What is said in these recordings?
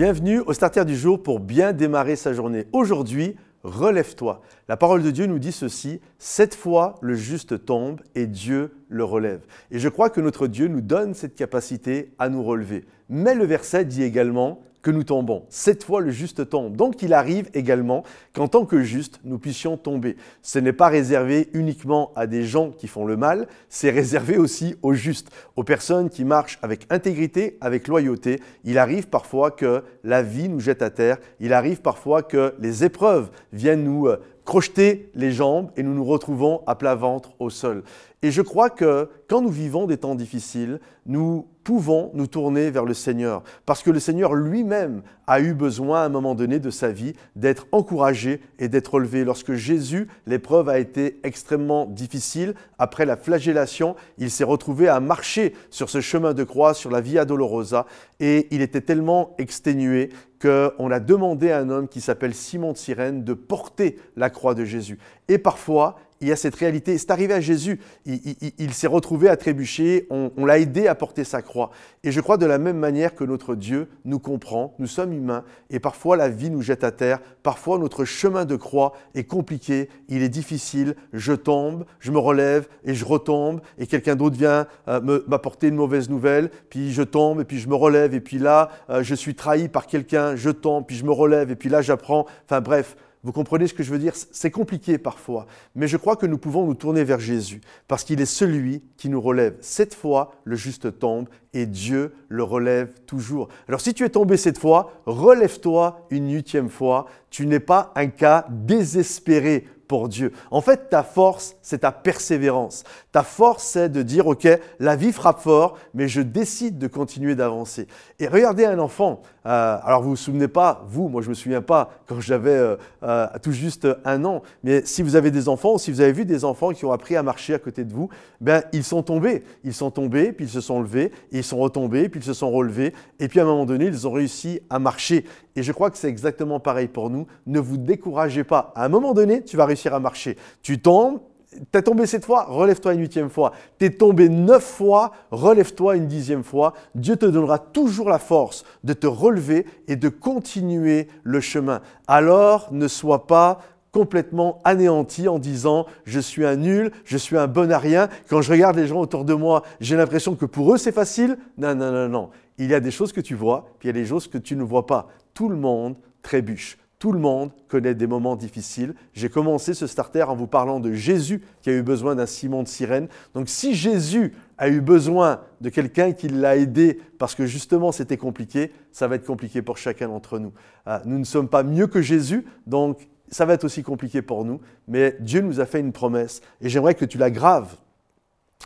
Bienvenue au Starter du jour pour bien démarrer sa journée. Aujourd'hui, relève-toi. La parole de Dieu nous dit ceci, cette fois le juste tombe et Dieu le relève. Et je crois que notre Dieu nous donne cette capacité à nous relever. Mais le verset dit également que nous tombons. Cette fois, le juste tombe. Donc, il arrive également qu'en tant que juste, nous puissions tomber. Ce n'est pas réservé uniquement à des gens qui font le mal, c'est réservé aussi aux justes, aux personnes qui marchent avec intégrité, avec loyauté. Il arrive parfois que la vie nous jette à terre, il arrive parfois que les épreuves viennent nous euh, crocheter les jambes et nous nous retrouvons à plat ventre au sol. Et je crois que quand nous vivons des temps difficiles, nous pouvons nous tourner vers le Seigneur, parce que le Seigneur lui-même a eu besoin à un moment donné de sa vie d'être encouragé et d'être relevé. Lorsque Jésus, l'épreuve a été extrêmement difficile, après la flagellation, il s'est retrouvé à marcher sur ce chemin de croix, sur la Via Dolorosa, et il était tellement exténué qu'on a demandé à un homme qui s'appelle Simon de sirène de porter la croix de Jésus. Et parfois, il y a cette réalité. C'est arrivé à Jésus. Il, s'est retrouvé à trébucher. On, l'a aidé à porter sa croix. Et je crois de la même manière que notre Dieu nous comprend. Nous sommes humains. Et parfois, la vie nous jette à terre. Parfois, notre chemin de croix est compliqué. Il est difficile. Je tombe, je me relève et je retombe. Et quelqu'un d'autre vient euh, m'apporter une mauvaise nouvelle. Puis je tombe et puis je me relève. Et puis là, euh, je suis trahi par quelqu'un. Je tombe, puis je me relève. Et puis là, j'apprends. Enfin bref. Vous comprenez ce que je veux dire C'est compliqué parfois, mais je crois que nous pouvons nous tourner vers Jésus, parce qu'il est celui qui nous relève. Cette fois, le juste tombe et Dieu le relève toujours. Alors si tu es tombé cette fois, relève-toi une huitième fois. Tu n'es pas un cas désespéré Dieu. En fait, ta force, c'est ta persévérance. Ta force, c'est de dire, OK, la vie frappe fort, mais je décide de continuer d'avancer. Et regardez un enfant. Euh, alors, vous vous souvenez pas, vous, moi, je me souviens pas quand j'avais euh, euh, tout juste un an. Mais si vous avez des enfants ou si vous avez vu des enfants qui ont appris à marcher à côté de vous, ben, ils sont tombés. Ils sont tombés, puis ils se sont levés, ils sont retombés, puis ils se sont relevés. Et puis, à un moment donné, ils ont réussi à marcher. Et je crois que c'est exactement pareil pour nous. Ne vous découragez pas. À un moment donné, tu vas réussir à marcher. Tu tombes, T'es tombé cette fois, relève-toi une huitième fois. T'es tombé neuf fois, relève-toi une dixième fois. Dieu te donnera toujours la force de te relever et de continuer le chemin. Alors ne sois pas complètement anéanti en disant je suis un nul, je suis un bon à rien. Quand je regarde les gens autour de moi, j'ai l'impression que pour eux c'est facile. Non, non, non, non. Il y a des choses que tu vois, puis il y a des choses que tu ne vois pas. Tout le monde trébuche. Tout le monde connaît des moments difficiles. J'ai commencé ce starter en vous parlant de Jésus qui a eu besoin d'un Simon de Sirène. Donc si Jésus a eu besoin de quelqu'un qui l'a aidé parce que justement c'était compliqué, ça va être compliqué pour chacun d'entre nous. Ah, nous ne sommes pas mieux que Jésus, donc ça va être aussi compliqué pour nous, mais Dieu nous a fait une promesse et j'aimerais que tu la graves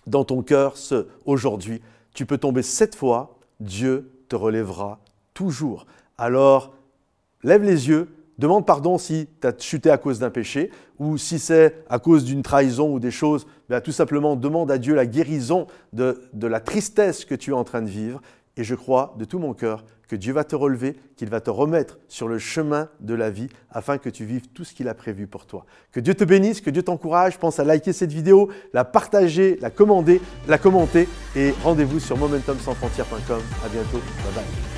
dans ton cœur ce aujourd'hui. Tu peux tomber sept fois, Dieu te relèvera toujours. Alors, lève les yeux, demande pardon si tu as chuté à cause d'un péché ou si c'est à cause d'une trahison ou des choses, bah, tout simplement demande à Dieu la guérison de la tristesse que tu es en train de vivre et je crois de tout mon cœur que Dieu va te relever, qu'il va te remettre sur le chemin de la vie afin que tu vives tout ce qu'il a prévu pour toi. Que Dieu te bénisse, que Dieu t'encourage. Pense à liker cette vidéo, la partager, la commander, la commenter et rendez-vous sur momentumsansfrontières.com. À bientôt. Bye bye.